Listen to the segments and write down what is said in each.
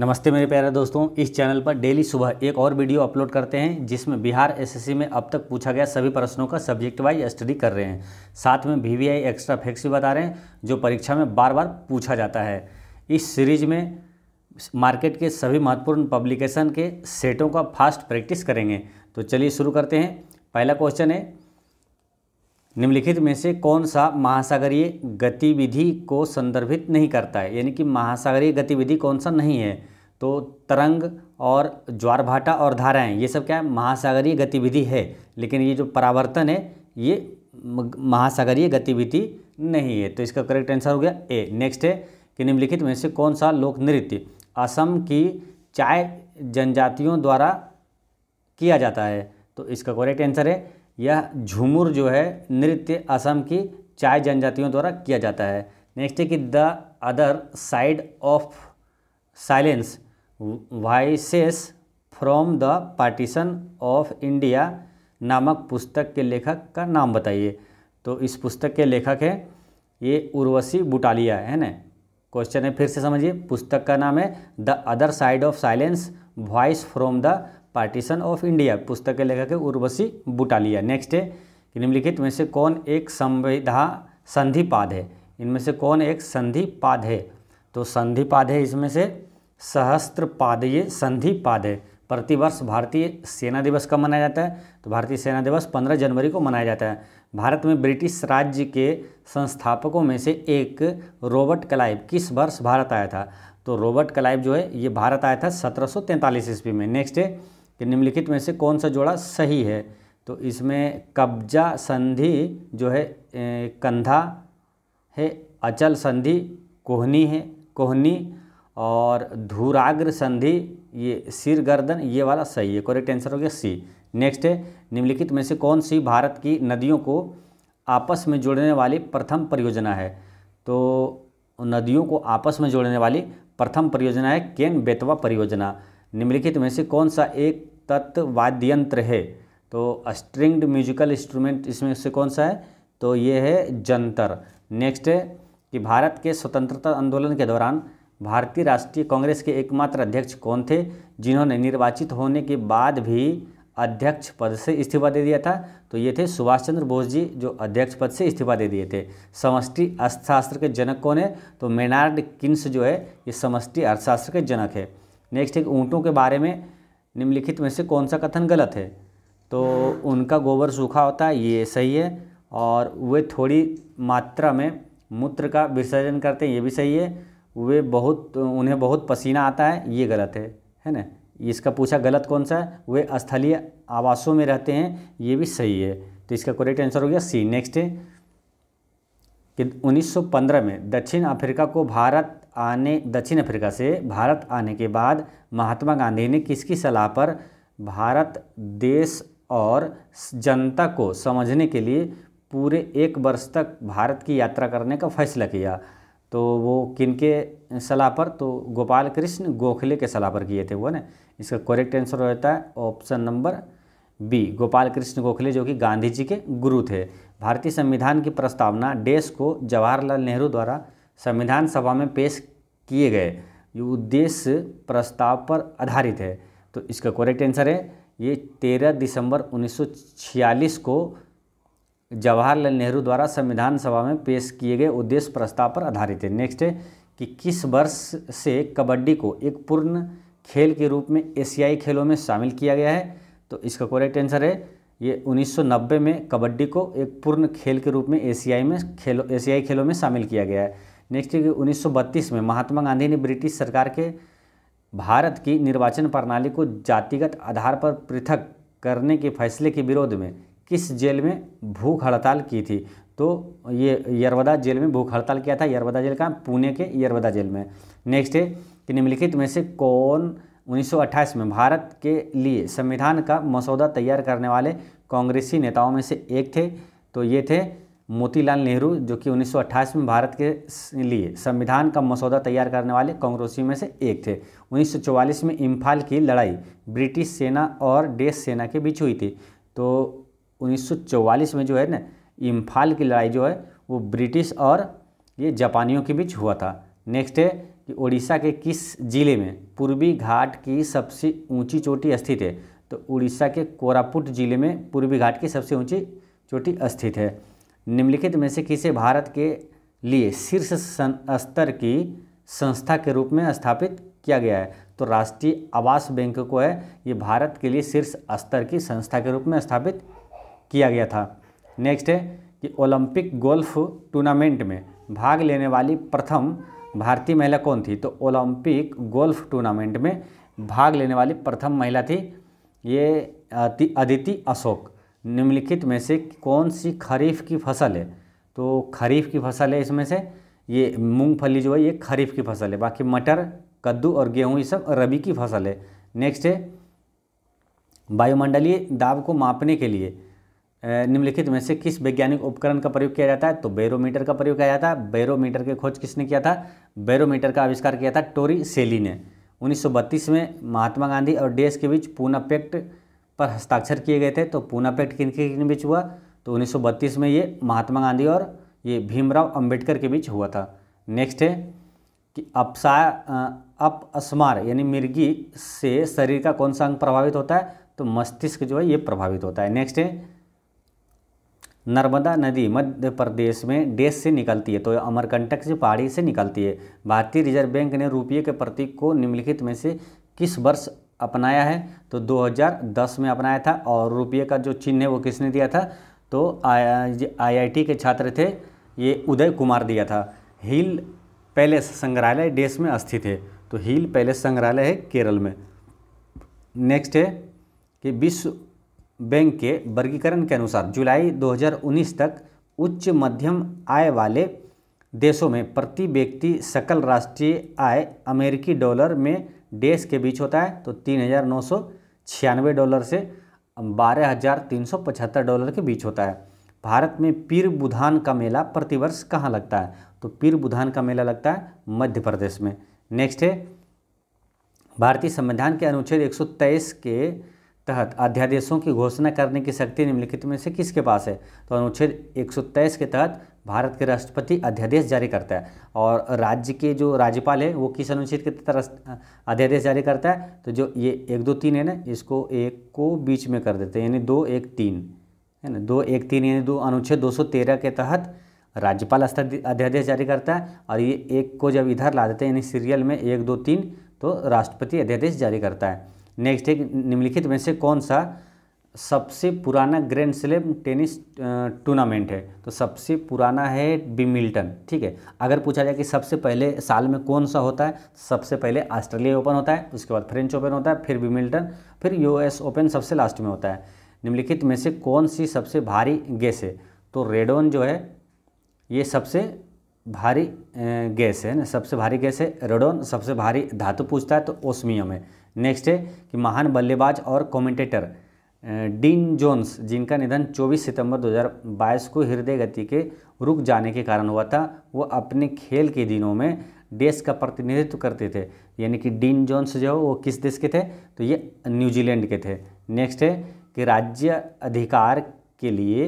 नमस्ते मेरे प्यारे दोस्तों इस चैनल पर डेली सुबह एक और वीडियो अपलोड करते हैं जिसमें बिहार एसएससी में अब तक पूछा गया सभी प्रश्नों का सब्जेक्ट वाइज स्टडी कर रहे हैं साथ में वी आई एक्स्ट्रा फैक्स भी बता रहे हैं जो परीक्षा में बार बार पूछा जाता है इस सीरीज में मार्केट के सभी महत्वपूर्ण पब्लिकेशन के सेटों का फास्ट प्रैक्टिस करेंगे तो चलिए शुरू करते हैं पहला क्वेश्चन है निम्नलिखित में से कौन सा महासागरीय गतिविधि को संदर्भित नहीं करता है यानी कि महासागरीय गतिविधि कौन सा नहीं है तो तरंग और ज्वार भाटा और धाराएं ये सब क्या है महासागरीय गतिविधि है लेकिन ये जो परावर्तन है ये महासागरीय गतिविधि नहीं है तो इसका करेक्ट आंसर हो गया ए नेक्स्ट है कि निम्नलिखित में से कौन सा लोक नृत्य असम की चाय जनजातियों द्वारा किया जाता है तो इसका करेक्ट आंसर है यह झूमर जो है नृत्य असम की चाय जनजातियों द्वारा किया जाता है नेक्स्ट है कि the other side of silence voices from the partition of India नामक पुस्तक के लेखक का नाम बताइए तो इस पुस्तक के लेखक है ये उर्वशी बुटालिया है ना क्वेश्चन है फिर से समझिए पुस्तक का नाम है the other side of silence voice from the partition of India पुस्तक के लेखक है उर्वशी बुटालिया नेक्स्ट है कि निम्नलिखित में से कौन एक संविधा संधिपाद है इनमें से कौन एक संधिपाद है तो संधिपाद है इसमें से सहस्त्रपाद ये संधिपाद है प्रतिवर्ष भारतीय सेना दिवस कब मनाया जाता है तो भारतीय सेना दिवस 15 जनवरी को मनाया जाता है भारत में ब्रिटिश राज्य के संस्थापकों में से एक रॉबर्ट क्लाइव किस वर्ष भारत आया था तो रॉबर्ट क्लाइव जो है ये भारत आया था 1743 ईस्वी में नेक्स्ट है कि निम्नलिखित में से कौन सा जोड़ा सही है तो इसमें कब्जा संधि जो है कंधा है अचल संधि कोहनी है कोहनी और धूराग्र संधि ये सिर गर्दन ये वाला सही है करेक्ट आंसर हो गया सी नेक्स्ट है निम्नलिखित में से कौन सी भारत की नदियों को आपस में जोड़ने वाली प्रथम परियोजना है तो नदियों को आपस में जोड़ने वाली प्रथम परियोजना है केन बेतवा परियोजना निम्नलिखित में से कौन सा एक तत्व वाद्य यंत्र है तो स्ट्रिंग्ड म्यूजिकल इंस्ट्रूमेंट इसमें से कौन सा है तो ये है जंतर नेक्स्ट है कि भारत के स्वतंत्रता आंदोलन के दौरान भारतीय राष्ट्रीय कांग्रेस के एकमात्र अध्यक्ष कौन थे जिन्होंने निर्वाचित होने के बाद भी अध्यक्ष पद से इस्तीफा दे दिया था तो ये थे सुभाष चंद्र बोस जी जो अध्यक्ष पद से इस्तीफा दे दिए थे समष्टि अर्थशास्त्र के जनक कौन है तो मेनार्ड किन्स जो है ये समष्टि अर्थशास्त्र के जनक है नेक्स्ट है कि ऊँटों के बारे में निम्नलिखित में से कौन सा कथन गलत है तो उनका गोबर सूखा होता है ये सही है और वे थोड़ी मात्रा में मूत्र का विसर्जन करते हैं ये भी सही है वे बहुत उन्हें बहुत पसीना आता है ये गलत है है ना इसका पूछा गलत कौन सा है वे स्थलीय आवासों में रहते हैं ये भी सही है तो इसका करेक्ट आंसर हो गया सी नेक्स्ट है कि 1915 में दक्षिण अफ्रीका को भारत आने दक्षिण अफ्रीका से भारत आने के बाद महात्मा गांधी ने किसकी सलाह पर भारत देश और जनता को समझने के लिए पूरे एक वर्ष तक भारत की यात्रा करने का फैसला किया तो वो किनके सलाह पर तो गोपाल कृष्ण गोखले के सलाह पर किए थे वो ना इसका करेक्ट आंसर होता है option number B Gopal Krishna Gokhale जो कि गांधी जी के गुरु थे भारतीय संविधान की प्रस्तावना देश को जवाहरलाल नेहरू द्वारा संविधान सभा में पेश किए गए ये उद्देश्य प्रस्ताव पर आधारित है तो इसका करेक्ट आंसर है ये 13 दिसंबर 1946 को जवाहरलाल नेहरू द्वारा संविधान सभा में पेश किए गए उद्देश्य प्रस्ताव पर आधारित है नेक्स्ट है कि किस वर्ष से कबड्डी को एक पूर्ण खेल के रूप में एशियाई खेलों में शामिल किया गया है तो इसका करेक्ट आंसर है ये 1990 में कबड्डी को एक पूर्ण खेल के रूप में एशियाई में खेलो एशियाई खेलों में शामिल किया गया है नेक्स्ट है कि 1932 में महात्मा गांधी ने ब्रिटिश सरकार के भारत की निर्वाचन प्रणाली को जातिगत आधार पर पृथक करने के फैसले के विरोध में किस जेल में भूख हड़ताल की थी तो ये यरवदा जेल में भूख हड़ताल किया था यरवदा जेल का पुणे के यरवदा जेल में नेक्स्ट है कि निम्नलिखित में से कौन 1928 में भारत के लिए संविधान का मसौदा तैयार करने वाले कांग्रेसी नेताओं में से एक थे तो ये थे मोतीलाल नेहरू जो कि 1928 में भारत के लिए संविधान का मसौदा तैयार करने वाले कांग्रेसी में से एक थे 1944 में इम्फाल की लड़ाई ब्रिटिश सेना और डेस सेना के बीच हुई थी तो 1944 में जो है ना इम्फाल की लड़ाई जो है वो ब्रिटिश और ये जापानियों के बीच हुआ था नेक्स्ट है कि उड़ीसा के किस जिले में पूर्वी घाट की सबसे ऊंची चोटी स्थित है तो उड़ीसा के कोरापुट जिले में पूर्वी घाट की सबसे ऊंची चोटी स्थित है निम्नलिखित में से किसे भारत के लिए शीर्ष स्तर की संस्था के रूप में स्थापित किया गया है तो राष्ट्रीय आवास बैंक को है ये भारत के लिए शीर्ष स्तर की संस्था के रूप में स्थापित किया गया था नेक्स्ट है कि ओलंपिक गोल्फ टूर्नामेंट में भाग लेने वाली प्रथम भारतीय महिला कौन थी तो ओलंपिक गोल्फ टूर्नामेंट में भाग लेने वाली प्रथम महिला थी ये अदिति अशोक निम्नलिखित में से कौन सी खरीफ की फसल है तो खरीफ की फसल है इसमें से ये मूंगफली जो है ये खरीफ की फसल है बाकी मटर कद्दू और गेहूँ ये सब रबी की फसल है नेक्स्ट है वायुमंडलीय दाब को मापने के लिए निम्नलिखित में से किस वैज्ञानिक उपकरण का प्रयोग किया जाता है तो बैरोमीटर का प्रयोग किया जाता है बैरोमीटर की खोज किसने किया था बैरोमीटर का आविष्कार किया था टोरी सेली ने 1932 में महात्मा गांधी और डीएस के बीच पूना पैक्ट पर हस्ताक्षर किए गए थे तो पूना पैक्ट किन के बीच हुआ तो उन्नीस में ये महात्मा गांधी और ये भीमराव अम्बेडकर के बीच हुआ था नेक्स्ट है कि अपसा अपस्मार यानी मिर्गी से शरीर का कौन सा अंग प्रभावित होता है तो मस्तिष्क जो है ये प्रभावित होता है नेक्स्ट है नर्मदा नदी मध्य प्रदेश में देश से निकलती है तो अमरकंटक से पहाड़ी से निकलती है भारतीय रिजर्व बैंक ने रुपये के प्रतीक को निम्नलिखित में से किस वर्ष अपनाया है तो 2010 में अपनाया था और रुपये का जो चिन्ह है वो किसने दिया था तो आईआईटी के छात्र थे ये उदय कुमार दिया था हिल पैलेस संग्रहालय देश में स्थित है तो हिल पैलेस संग्रहालय है केरल में नेक्स्ट है कि विश्व बैंक के वर्गीकरण के अनुसार जुलाई 2019 तक उच्च मध्यम आय वाले देशों में प्रति व्यक्ति सकल राष्ट्रीय आय अमेरिकी डॉलर में देश के बीच होता है तो तीन हज़ार नौ सौ छियानवे डॉलर से बारह हज़ार तीन सौ पचहत्तर डॉलर के बीच होता है भारत में पीर बुधान का मेला प्रतिवर्ष कहाँ लगता है तो पीर बुधान का मेला लगता है मध्य प्रदेश में नेक्स्ट है भारतीय संविधान के अनुच्छेद एक के तहत अध्यादेशों की घोषणा करने की शक्ति निम्नलिखित में से किसके पास है तो अनुच्छेद एक के तहत भारत के राष्ट्रपति अध्यादेश जारी करता है और राज्य के जो राज्यपाल है वो किस अनुच्छेद के तहत अध्यादेश जारी करता है तो जो ये एक दो तीन है ना इसको एक को बीच में कर देते हैं यानी दो एक तीन है ना दो एक तीन यानी दो अनुच्छेद दो के तहत राज्यपाल अध्यादेश जारी करता है और ये एक को जब इधर ला देते हैं यानी सीरियल में एक दो तीन तो राष्ट्रपति अध्यादेश जारी करता है नेक्स्ट है निम्नलिखित में से कौन सा सबसे पुराना ग्रैंड स्लैम टेनिस टूर्नामेंट है तो सबसे पुराना है बिमिल्टन ठीक है अगर पूछा जाए कि सबसे पहले साल में कौन सा होता है सबसे पहले ऑस्ट्रेलिया ओपन होता है उसके बाद फ्रेंच ओपन होता है फिर बिमिल्टन फिर यूएस ओपन सबसे लास्ट में होता है निम्नलिखित में से कौन सी सबसे भारी गैस है तो रेडोन जो है ये सबसे भारी गैस है ना सबसे भारी गैस है रेडोन सबसे भारी धातु पूछता है तो ओसमियम है नेक्स्ट है कि महान बल्लेबाज और कमेंटेटर डीन जोन्स जिनका निधन 24 सितंबर 2022 को हृदय गति के रुक जाने के कारण हुआ था वो अपने खेल के दिनों में देश का प्रतिनिधित्व करते थे यानी कि डीन जोन्स जो वो किस देश के थे तो ये न्यूजीलैंड के थे नेक्स्ट है कि राज्य अधिकार के लिए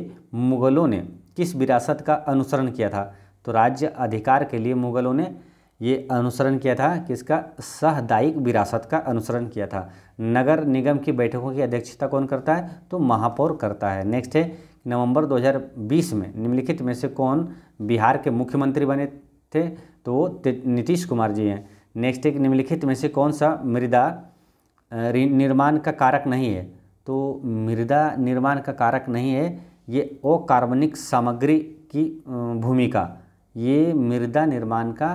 मुगलों ने किस विरासत का अनुसरण किया था तो राज्य अधिकार के लिए मुगलों ने ये अनुसरण किया था किसका सहदायिक विरासत का अनुसरण किया था नगर निगम की बैठकों की अध्यक्षता कौन करता है तो महापौर करता है नेक्स्ट है नवंबर 2020 में निम्नलिखित में से कौन बिहार के मुख्यमंत्री बने थे तो वो नीतीश कुमार जी हैं नेक्स्ट एक निम्नलिखित में से कौन सा मृदा निर्माण का कारक नहीं है तो मृदा निर्माण का कारक नहीं है ये अकार्बनिक सामग्री की भूमिका ये मृदा निर्माण का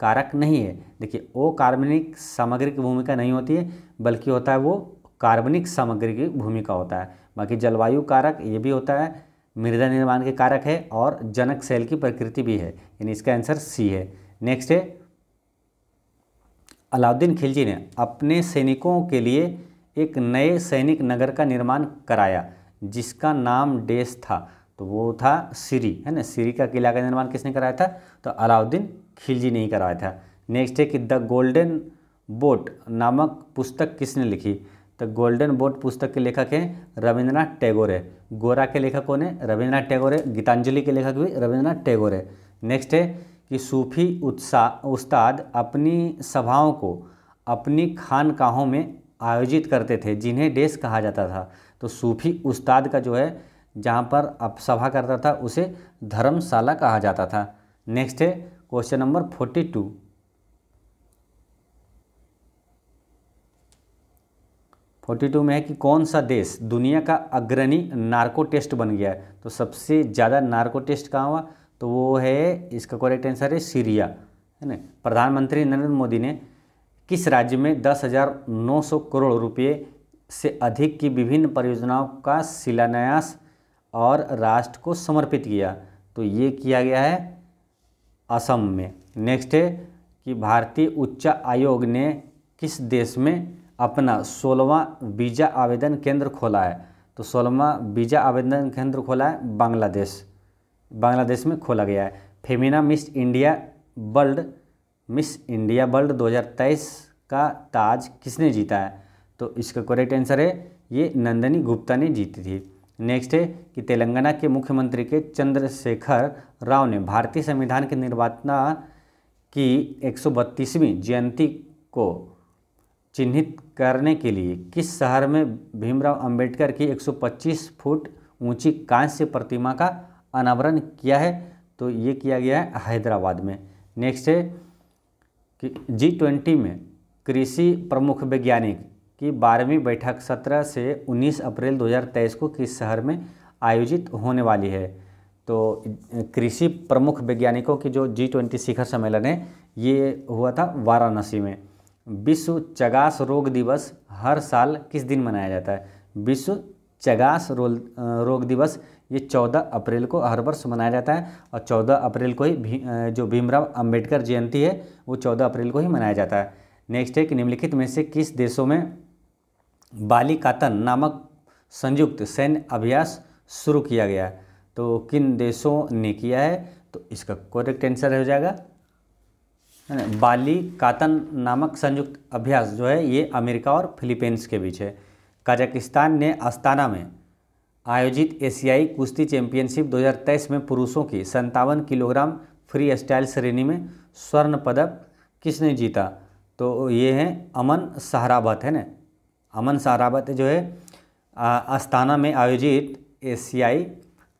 कारक नहीं है देखिए ओ कार्बनिक सामग्री की भूमिका नहीं होती है बल्कि होता है वो कार्बनिक सामग्री की भूमिका होता है बाकी जलवायु कारक ये भी होता है मृदा निर्माण के कारक है और जनक सेल की प्रकृति भी है यानी इसका आंसर सी है नेक्स्ट है अलाउद्दीन खिलजी ने अपने सैनिकों के लिए एक नए सैनिक नगर का निर्माण कराया जिसका नाम डेस था तो वो था सीरी है ना सिरी का किला का निर्माण किसने कराया था तो अलाउद्दीन खिलजी नहीं कराया था नेक्स्ट है कि द गोल्डन बोट नामक पुस्तक किसने लिखी तो गोल्डन बोट पुस्तक के लेखक हैं रविंद्रनाथ टैगोर है गोरा के लेखक कौन है रविंद्रनाथ टैगोर है गीतांजलि के लेखक भी रविंद्रनाथ टैगोर है नेक्स्ट है कि सूफी उत्साह उस्ताद अपनी सभाओं को अपनी खानकाहों में आयोजित करते थे जिन्हें डेस कहा जाता था तो सूफी उस्ताद का जो है जहाँ पर अब सभा करता था उसे धर्मशाला कहा जाता था नेक्स्ट है question number forty two forty two में है कि कौन सा देश दुनिया का अग्रणी नार्को टेस्ट बन गया है तो सबसे ज़्यादा नार्को टेस्ट कहाँ हुआ तो वो है इसका करेक्ट आंसर है सीरिया है ना प्रधानमंत्री नरेंद्र मोदी ने किस राज्य में दस हज़ार नौ सौ करोड़ रुपये से अधिक की विभिन्न परियोजनाओं का शिलान्यास और राष्ट्र को समर्पित किया तो ये किया गया है असम में नेक्स्ट है कि भारतीय उच्च आयोग ने किस देश में अपना सोलहवां वीज़ा आवेदन केंद्र खोला है तो सोलहवां वीज़ा आवेदन केंद्र खोला है बांग्लादेश बांग्लादेश में खोला गया है Femina Miss India World Miss India World 2023 का ताज किसने जीता है तो इसका करेक्ट आंसर है ये नंदनी गुप्ता ने जीती थी नेक्स्ट है कि तेलंगाना के मुख्यमंत्री के चंद्रशेखर राव ने भारतीय संविधान के निर्माता की एक जयंती को चिन्हित करने के लिए किस शहर में भीमराव अंबेडकर की 125 फुट ऊंची कांस्य प्रतिमा का अनावरण किया है तो ये किया गया है हैदराबाद में नेक्स्ट है कि जी ट्वेंटी में कृषि प्रमुख वैज्ञानिक कि बारहवीं बैठक 17 से 19 अप्रैल 2023 को किस शहर में आयोजित होने वाली है तो कृषि प्रमुख वैज्ञानिकों की जो जी ट्वेंटी शिखर सम्मेलन है ये हुआ था वाराणसी में विश्व चगास रोग दिवस हर साल किस दिन मनाया जाता है विश्व चगास रोग दिवस ये 14 अप्रैल को हर वर्ष मनाया जाता है और 14 अप्रैल को ही भी, जो भीमराव अंबेडकर जयंती है वो 14 अप्रैल को ही मनाया जाता है नेक्स्ट है कि निम्नलिखित में से किस देशों में बालिकातन नामक संयुक्त सैन्य अभ्यास शुरू किया गया तो किन देशों ने किया है तो इसका करेक्ट आंसर हो जाएगा बाली कातन नामक संयुक्त अभ्यास जो है ये अमेरिका और फिलीपींस के बीच है कजाकिस्तान ने अस्ताना में आयोजित एशियाई कुश्ती चैंपियनशिप 2023 में पुरुषों की संतावन किलोग्राम फ्री स्टाइल श्रेणी में स्वर्ण पदक किसने जीता तो ये हैं अमन सहराबत है ना अमन सारावत जो है अस्ताना में आयोजित एशियाई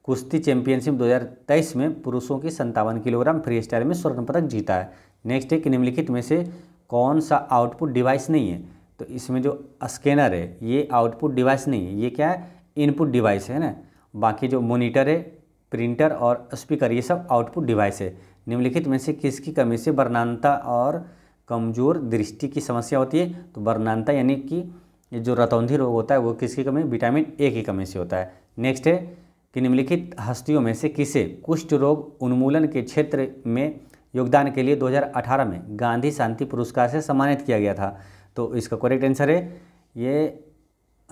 कुश्ती चैंपियनशिप 2023 में पुरुषों की संतावन किलोग्राम फ्री स्टाइल में स्वर्ण पदक जीता है नेक्स्ट है कि निम्नलिखित में से कौन सा आउटपुट डिवाइस नहीं है तो इसमें जो स्कैनर है ये आउटपुट डिवाइस नहीं है ये क्या है इनपुट डिवाइस है ना बाकी जो मोनीटर है प्रिंटर और स्पीकर ये सब आउटपुट डिवाइस है निम्नलिखित में से किसकी कमी से वर्णानता और कमज़ोर दृष्टि की समस्या होती है तो वर्णानता यानी कि जो रतौंधी रोग होता है वो किसकी कमी विटामिन ए की कमी से होता है नेक्स्ट है कि निम्नलिखित हस्तियों में से किसे कुष्ठ रोग उन्मूलन के क्षेत्र में योगदान के लिए 2018 में गांधी शांति पुरस्कार से सम्मानित किया गया था तो इसका करेक्ट आंसर है ये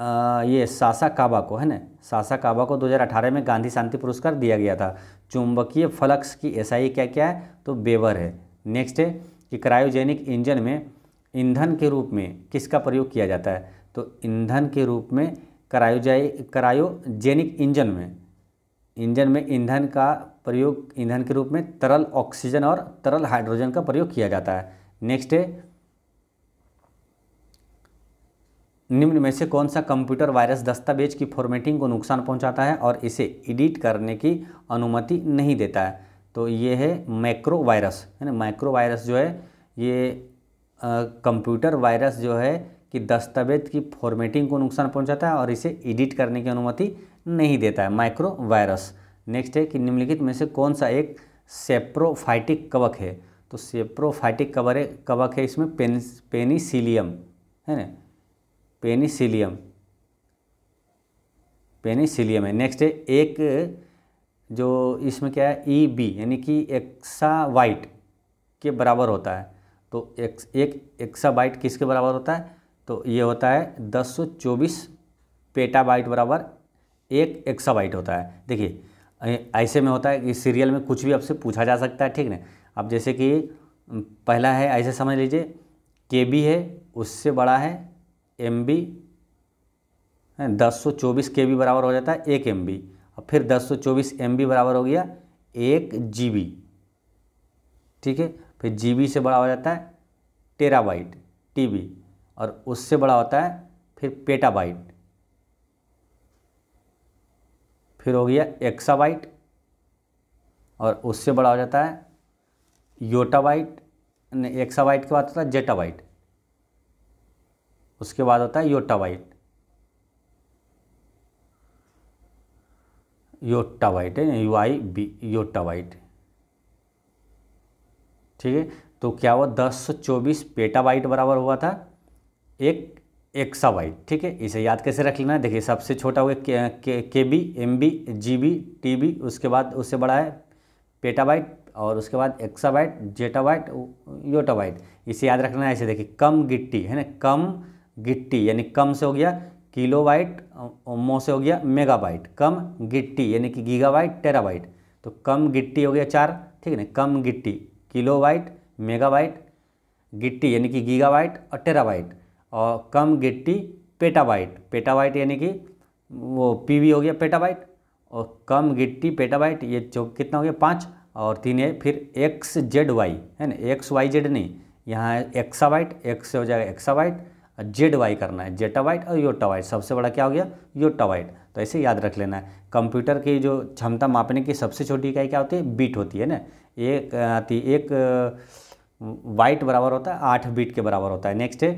आ, ये सासा काबा को है ना सासा काबा को 2018 में गांधी शांति पुरस्कार दिया गया था चुंबकीय फलक्स की एसआई क्या क्या है तो बेवर है नेक्स्ट है कि क्रायोजेनिक इंजन में ईंधन के रूप में किसका प्रयोग किया जाता है तो ईंधन के रूप में करायोजाई करायोजेनिक इंजन में इंजन में ईंधन का प्रयोग ईंधन के रूप में तरल ऑक्सीजन और तरल हाइड्रोजन का प्रयोग किया जाता है नेक्स्ट है निम्न में से कौन सा कंप्यूटर वायरस दस्तावेज की फॉर्मेटिंग को नुकसान पहुंचाता है और इसे एडिट करने की अनुमति नहीं देता है तो ये है मैक्रो वायरस है ना माइक्रो वायरस जो है ये कंप्यूटर वायरस जो है कि दस्तावेज की फॉर्मेटिंग को नुकसान पहुंचाता है और इसे एडिट करने की अनुमति नहीं देता है माइक्रो वायरस नेक्स्ट है कि निम्नलिखित में से कौन सा एक सेप्रोफाइटिक कवक है तो सेप्रोफाइटिक कवर कवक है इसमें पेन पेनिसिलियम है ना पेनिसिलियम पेनिसिलियम है नेक्स्ट है एक जो इसमें क्या है ई e बी यानी कि एक्सा वाइट के बराबर होता है तो एक एक्सा वाइट किसके बराबर होता है तो ये होता है दस सौ चौबीस पेटाबाइट बराबर एक एक्साबाइट होता है देखिए ऐसे में होता है कि सीरियल में कुछ भी आपसे पूछा जा सकता है ठीक ना अब जैसे कि पहला है ऐसे समझ लीजिए के बी है उससे बड़ा है एम बी दस सौ चौबीस के बी बराबर हो जाता है एक एम बी और फिर दस सौ चौबीस एम बी बराबर हो गया एक जी बी ठीक है फिर जी बी से बड़ा हो जाता है टेरा बाइट टी बी और उससे बड़ा होता है फिर पेटाबाइट फिर हो गया एक्साबाइट और उससे बड़ा हो जाता है योटाबाइट नहीं एक्साबाइट के बाद होता है जेटाबाइट उसके बाद होता है योटाबाइट योटाबाइट है यू आई बी योटाबाइट ठीक है तो क्या हुआ चौबीस पेटाबाइट बराबर हुआ था एक एक्सा वाई ठीक है इसे याद कैसे रख लेना है देखिए सबसे छोटा हुआ के, K, B M B G B T B उसके बाद उससे बड़ा है पेटाबाइट और उसके बाद एक्साबाइट जेटाबाइट योटाबाइट इसे याद रखना है ऐसे देखिए कम गिट्टी है ना कम गिट्टी यानी कम से हो गया किलोबाइट मो से हो गया मेगाबाइट कम गिट्टी यानी कि गीगाबाइट टेराबाइट तो कम गिट्टी हो गया चार ठीक है ना कम गिट्टी किलोबाइट मेगाबाइट गिट्टी यानी कि गीगाबाइट और टेराबाइट और कम गिट्टी पेटाबाइट पेटाबाइट यानी कि वो पीवी हो गया पेटाबाइट और कम गिट्टी पेटाबाइट ये जो कितना हो गया पाँच और तीन है फिर एक्स जेड वाई है ना एक्स वाई जेड नहीं यहाँ वाइट एक्स से हो जाएगा एक्साबाइट और जेड वाई करना है जेटाबाइट और वाइट सबसे बड़ा क्या हो गया वाइट तो ऐसे याद रख लेना है कंप्यूटर की जो क्षमता मापने की सबसे छोटी इकाई क्या होती है बीट होती है ना एक आती एक वाइट बराबर होता है आठ बीट के बराबर होता है नेक्स्ट है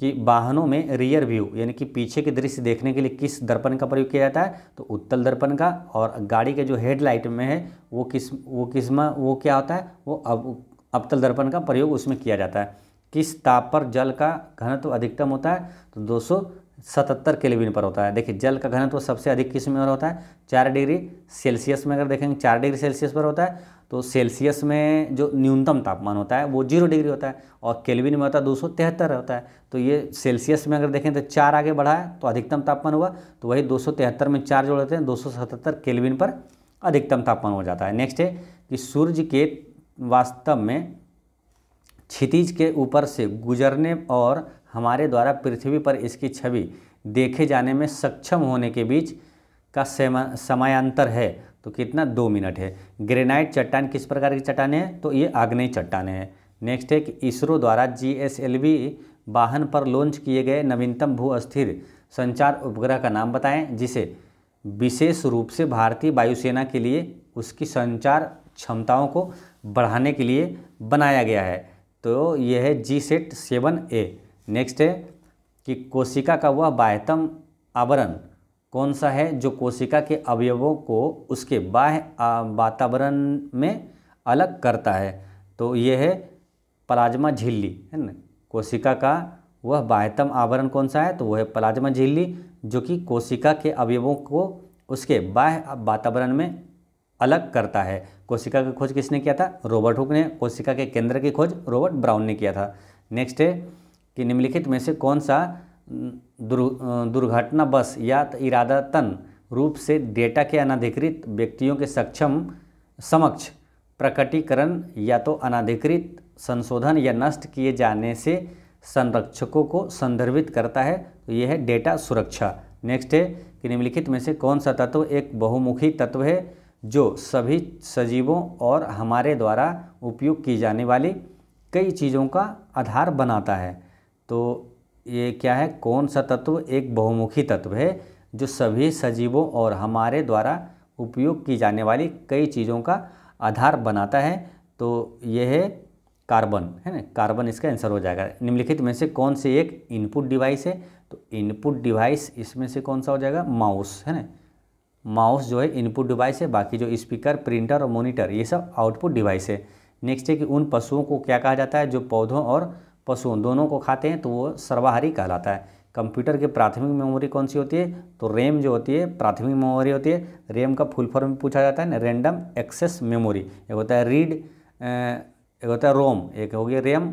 कि वाहनों में रियर व्यू यानी कि पीछे के दृश्य देखने के लिए किस दर्पण का प्रयोग किया जाता है तो उत्तल दर्पण का और गाड़ी के जो हेडलाइट में है वो किस वो किस्मा वो क्या होता है वो अब अवतल दर्पण का प्रयोग उसमें किया जाता है किस ताप पर जल का घनत्व अधिकतम होता है तो दोस्तों सतहत्तर केल्विन पर होता है देखिए जल का घनत्व सबसे अधिक किस में होता है चार डिग्री सेल्सियस में अगर देखेंगे चार डिग्री सेल्सियस पर होता है तो सेल्सियस में जो न्यूनतम तापमान होता है वो जीरो डिग्री होता है और केल्विन में होता है दो सौ तिहत्तर होता है तो ये सेल्सियस में अगर देखें तो चार आगे बढ़ा है तो अधिकतम तापमान हुआ तो वही दो सौ तिहत्तर में चार जोड़ देते हैं दो सौ सतहत्तर केलविन पर अधिकतम तापमान हो जाता है नेक्स्ट है कि सूर्य के वास्तव में क्षितिज के ऊपर से गुजरने और हमारे द्वारा पृथ्वी पर इसकी छवि देखे जाने में सक्षम होने के बीच का समयांतर है तो कितना दो मिनट है ग्रेनाइट चट्टान किस प्रकार की चट्टान है तो ये आग्नेय चट्टान हैं नेक्स्ट है कि इसरो द्वारा जी एस एल वी वाहन पर लॉन्च किए गए नवीनतम भू अस्थिर संचार उपग्रह का नाम बताएं जिसे विशेष रूप से भारतीय वायुसेना के लिए उसकी संचार क्षमताओं को बढ़ाने के लिए बनाया गया है तो यह है G set seven A next है कि कोशिका का वह बाह्यतम आवरण कौन सा है जो कोशिका के अवयवों को उसके बाह्य वातावरण में अलग करता है तो यह है प्लाज्मा झिल्ली है ना कोशिका का वह बाह्यतम आवरण कौन सा है तो वह है प्लाज्मा झिल्ली जो कि कोशिका के अवयवों को उसके बाह्य वातावरण में अलग करता है कोशिका की खोज किसने किया था रॉबर्ट हुक ने कोशिका के केंद्र की खोज रॉबर्ट ब्राउन ने किया था नेक्स्ट है कि निम्नलिखित में से कौन सा दुर् दुर्घटना बस या इरादतन रूप से डेटा के अनाधिकृत व्यक्तियों के सक्षम समक्ष प्रकटीकरण या तो अनाधिकृत संशोधन या नष्ट किए जाने से संरक्षकों को संदर्भित करता है तो यह है डेटा सुरक्षा नेक्स्ट है कि निम्नलिखित में से कौन सा तत्व एक बहुमुखी तत्व है जो सभी सजीवों और हमारे द्वारा उपयोग की जाने वाली कई चीज़ों का आधार बनाता है तो ये क्या है कौन सा तत्व एक बहुमुखी तत्व है जो सभी सजीवों और हमारे द्वारा उपयोग की जाने वाली कई चीज़ों का आधार बनाता है तो ये है कार्बन है ना कार्बन इसका आंसर हो जाएगा निम्नलिखित में से कौन से एक इनपुट डिवाइस है तो इनपुट डिवाइस इसमें से कौन सा हो जाएगा माउस है ना माउस जो है इनपुट डिवाइस है बाकी जो स्पीकर प्रिंटर और मॉनिटर ये सब आउटपुट डिवाइस है नेक्स्ट है कि उन पशुओं को क्या कहा जाता है जो पौधों और पशुओं दोनों को खाते हैं तो वो सर्वाहारी कहलाता है कंप्यूटर की प्राथमिक मेमोरी कौन सी होती है तो रेम जो होती है प्राथमिक मेमोरी होती है रेम का फुल फॉर्म पूछा जाता है ना रैंडम एक्सेस मेमोरी एक होता है रीड एक होता है रोम एक हो गया रेम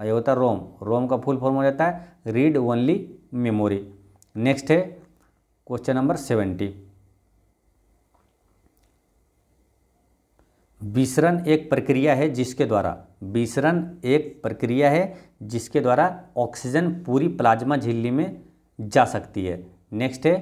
और एक होता है रोम रोम का फुल फॉर्म हो जाता है रीड ओनली मेमोरी नेक्स्ट है क्वेश्चन नंबर सेवेंटी विसरण एक प्रक्रिया है जिसके द्वारा विसरण एक प्रक्रिया है जिसके द्वारा ऑक्सीजन पूरी प्लाज्मा झिल्ली में जा सकती है नेक्स्ट है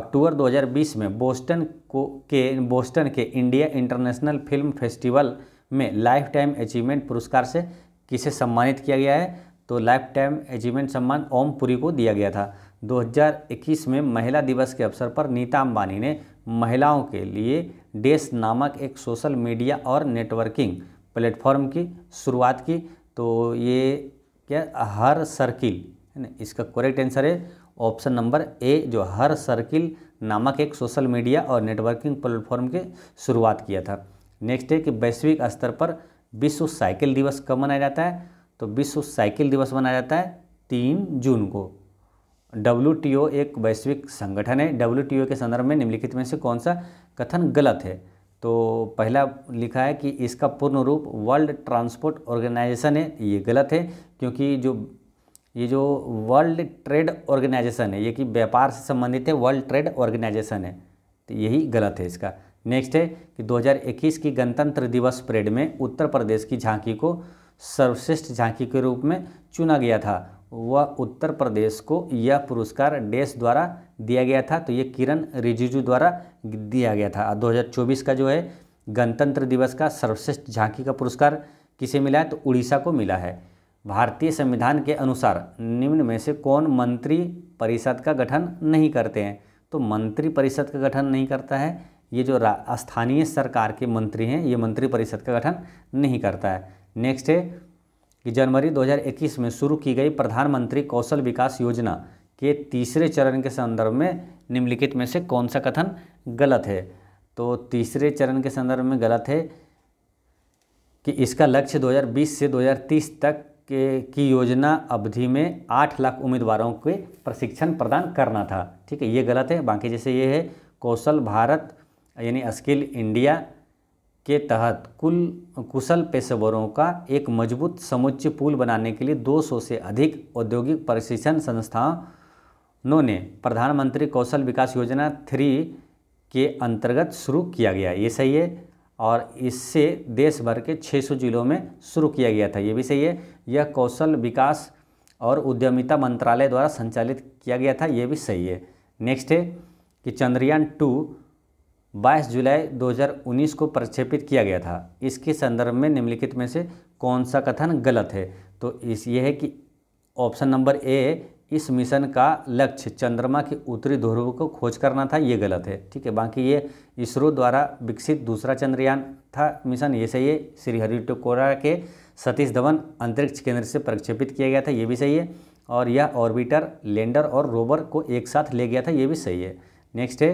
अक्टूबर 2020 में बोस्टन को के बोस्टन के इंडिया इंटरनेशनल फिल्म फेस्टिवल में लाइफ टाइम अचीवमेंट पुरस्कार से किसे सम्मानित किया गया है तो लाइफ टाइम अचीवमेंट सम्मान ओम पुरी को दिया गया था 2021 में महिला दिवस के अवसर पर नीता अंबानी ने महिलाओं के लिए डेस नामक एक सोशल मीडिया और नेटवर्किंग प्लेटफॉर्म की शुरुआत की तो ये क्या हर सर्किल है ना इसका करेक्ट आंसर है ऑप्शन नंबर ए जो हर सर्किल नामक एक सोशल मीडिया और नेटवर्किंग प्लेटफॉर्म की शुरुआत किया था नेक्स्ट है कि वैश्विक स्तर पर विश्व साइकिल दिवस कब मनाया जाता है तो विश्व साइकिल दिवस मनाया जाता है तीन जून को डब्ल्यू एक वैश्विक संगठन है डब्ल्यू के संदर्भ में निम्नलिखित में से कौन सा कथन गलत है तो पहला लिखा है कि इसका पूर्ण रूप वर्ल्ड ट्रांसपोर्ट ऑर्गेनाइजेशन है ये गलत है क्योंकि जो ये जो वर्ल्ड ट्रेड ऑर्गेनाइजेशन है ये कि व्यापार से संबंधित है वर्ल्ड ट्रेड ऑर्गेनाइजेशन है तो यही गलत है इसका नेक्स्ट है कि 2021 की गणतंत्र दिवस परेड में उत्तर प्रदेश की झांकी को सर्वश्रेष्ठ झांकी के रूप में चुना गया था व उत्तर प्रदेश को यह पुरस्कार डेस द्वारा दिया गया था तो ये किरण रिजिजू द्वारा दिया गया था 2024 का जो है गणतंत्र दिवस का सर्वश्रेष्ठ झांकी का पुरस्कार किसे मिला है तो उड़ीसा को मिला है भारतीय संविधान के अनुसार निम्न में से कौन मंत्री परिषद का गठन नहीं करते हैं तो मंत्री परिषद का गठन नहीं करता है ये जो स्थानीय सरकार के मंत्री हैं ये मंत्री परिषद का गठन नहीं करता है नेक्स्ट है कि जनवरी 2021 में शुरू की गई प्रधानमंत्री कौशल विकास योजना के तीसरे चरण के संदर्भ में निम्नलिखित में से कौन सा कथन गलत है तो तीसरे चरण के संदर्भ में गलत है कि इसका लक्ष्य 2020 से 2030 तक के की योजना अवधि में आठ लाख उम्मीदवारों के प्रशिक्षण प्रदान करना था ठीक है ये गलत है बाकी जैसे ये है कौशल भारत यानी स्किल इंडिया के तहत कुल कुशल पेशेवरों का एक मजबूत समुच्चय पुल बनाने के लिए 200 से अधिक औद्योगिक प्रशिक्षण संस्थानों ने प्रधानमंत्री कौशल विकास योजना थ्री के अंतर्गत शुरू किया गया ये सही है और इससे देश भर के 600 जिलों में शुरू किया गया था ये भी सही है यह कौशल विकास और उद्यमिता मंत्रालय द्वारा संचालित किया गया था ये भी सही है नेक्स्ट है कि चंद्रयान टू 22 जुलाई 2019 को प्रक्षेपित किया गया था इसके संदर्भ में निम्नलिखित में से कौन सा कथन गलत है तो इस ये है कि ऑप्शन नंबर ए इस मिशन का लक्ष्य चंद्रमा के उत्तरी ध्रुव को खोज करना था ये गलत है ठीक है बाकी ये इसरो द्वारा विकसित दूसरा चंद्रयान था मिशन ये सही है श्री हरिटोकोरा के सतीश धवन अंतरिक्ष केंद्र से प्रक्षेपित किया गया था ये भी सही है और यह ऑर्बिटर लैंडर और रोवर को एक साथ ले गया था ये भी सही है नेक्स्ट है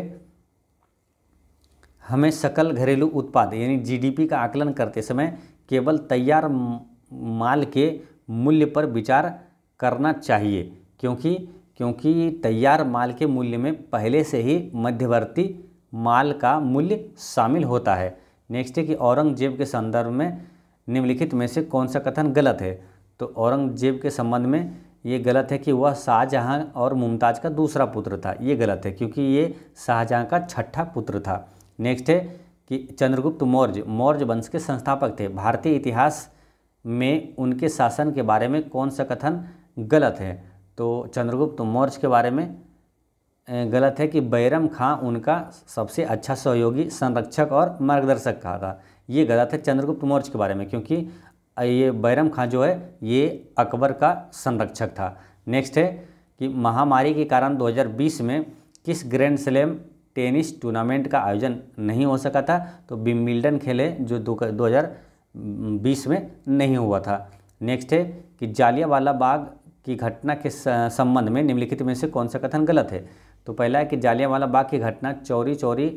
हमें सकल घरेलू उत्पाद यानी जीडीपी का आकलन करते समय केवल तैयार माल के मूल्य पर विचार करना चाहिए क्योंकि क्योंकि तैयार माल के मूल्य में पहले से ही मध्यवर्ती माल का मूल्य शामिल होता है नेक्स्ट है कि औरंगजेब के संदर्भ में निम्नलिखित में से कौन सा कथन गलत है तो औरंगजेब के संबंध में ये गलत है कि वह शाहजहाँ और मुमताज़ का दूसरा पुत्र था ये गलत है क्योंकि ये शाहजहाँ का छठा पुत्र था नेक्स्ट है कि चंद्रगुप्त मौर्य मौर्य वंश के संस्थापक थे भारतीय इतिहास में उनके शासन के बारे में कौन सा कथन गलत है तो चंद्रगुप्त मौर्य के बारे में गलत है कि बैरम खां उनका सबसे अच्छा सहयोगी संरक्षक और मार्गदर्शक कहा था ये गलत है चंद्रगुप्त मौर्य के बारे में क्योंकि ये बैरम खां जो है ये अकबर का संरक्षक था नेक्स्ट है कि महामारी के कारण 2020 में किस ग्रैंड स्लैम टेनिस टूर्नामेंट का आयोजन नहीं हो सका था तो बिमिल्टन खेले जो दो हज़ार बीस में नहीं हुआ था नेक्स्ट है कि जालियावाला बाग की घटना के संबंध में निम्नलिखित में से कौन सा कथन गलत है तो पहला है कि जालियावाला बाग की घटना चौरी चौरी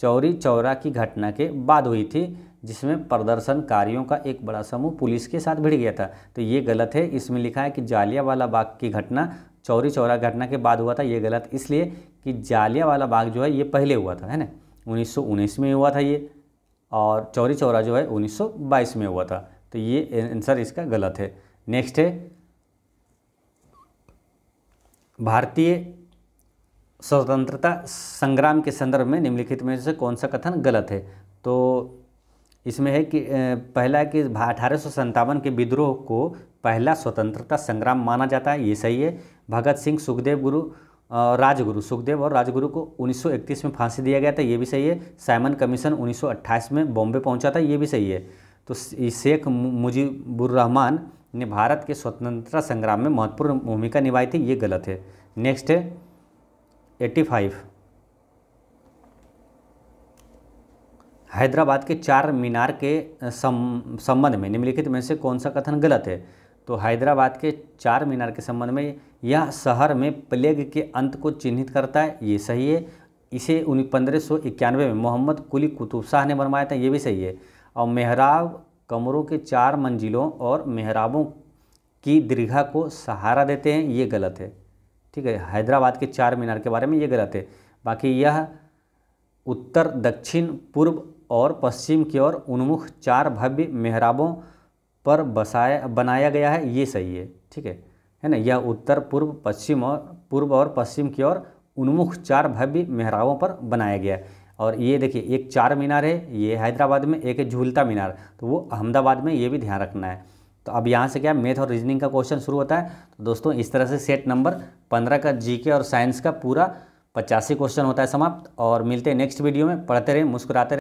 चौरी चौरा की घटना के बाद हुई थी जिसमें प्रदर्शनकारियों का एक बड़ा समूह पुलिस के साथ भिड़ गया था तो ये गलत है इसमें लिखा है कि जालियावाला बाग की घटना चौरी चौरा घटना के बाद हुआ था ये गलत इसलिए कि जालिया वाला बाग जो है ये पहले हुआ था है ना उन्नीस में हुआ था ये और चौरी चौरा जो है 1922 में हुआ था तो ये आंसर इसका गलत है नेक्स्ट है भारतीय स्वतंत्रता संग्राम के संदर्भ में निम्नलिखित में से कौन सा कथन गलत है तो इसमें है कि पहला कि अठारह के विद्रोह को पहला स्वतंत्रता संग्राम माना जाता है ये सही है भगत सिंह सुखदेव गुरु राजगुरु सुखदेव और राजगुरु को 1931 में फांसी दिया गया था ये भी सही है साइमन कमीशन 1928 में बॉम्बे पहुंचा था ये भी सही है तो शेख मुजीबुररहमान ने भारत के स्वतंत्रता संग्राम में महत्वपूर्ण भूमिका निभाई थी ये गलत है नेक्स्ट है एट्टी फाइव हैदराबाद के चार मीनार के संबंध में निम्नलिखित में से कौन सा कथन गलत है तो हैदराबाद के चार मीनार के संबंध में यह शहर में प्लेग के अंत को चिन्हित करता है ये सही है इसे उन्नीस पंद्रह में मोहम्मद कुली कुतुब शाह ने बनवाया था ये भी सही है और मेहराब कमरों के चार मंजिलों और मेहराबों की दीर्घा को सहारा देते हैं ये गलत है ठीक है हैदराबाद के चार मीनार के बारे में ये गलत है बाकी यह उत्तर दक्षिण पूर्व और पश्चिम की ओर उन्मुख चार भव्य मेहराबों पर बसाया बनाया गया है ये सही है ठीक है है ना यह उत्तर पूर्व पश्चिम और पूर्व और पश्चिम की ओर उन्मुख चार भव्य मेहराबों पर बनाया गया है और ये देखिए एक चार मीनार है ये हैदराबाद में एक है झूलता मीनार तो वो अहमदाबाद में ये भी ध्यान रखना है तो अब यहाँ से क्या मैथ और रीजनिंग का क्वेश्चन शुरू होता है तो दोस्तों इस तरह से सेट नंबर पंद्रह का जीके और साइंस का पूरा पचासी क्वेश्चन होता है समाप्त और मिलते हैं नेक्स्ट वीडियो में पढ़ते रहें मुस्कुराते रहे